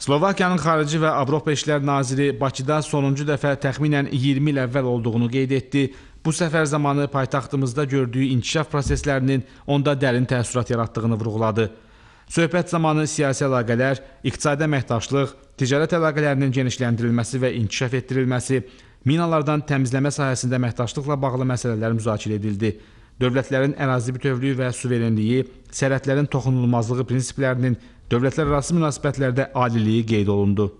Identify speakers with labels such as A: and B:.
A: Slovakiyanın Xarici və Avropa İşlər Naziri Bakıda sonuncu dəfə təxminən 20 il əvvəl olduğunu qeyd etdi. Bu səfər zamanı paytaxtımızda gördüyü inkişaf proseslərinin onda dərin təəssürat yaratdığını vurğuladı. Söhbət zamanı siyasi əlaqələr, iqtisadi əməkdaşlıq, ticarət əlaqələrinin genişləndirilməsi və inkişaf etdirilməsi, minalardan təmizləmə sahəsində əməkdaşlıqla bağlı məsələlər müzakirə edildi. Dövlətlərin ərazi bütövlüyü və suverenliyi, sərhədlərin toxunulmazlığı prinsiplərinin dövlətlərarası münasibətlərdə aliliyi qeyd olundu.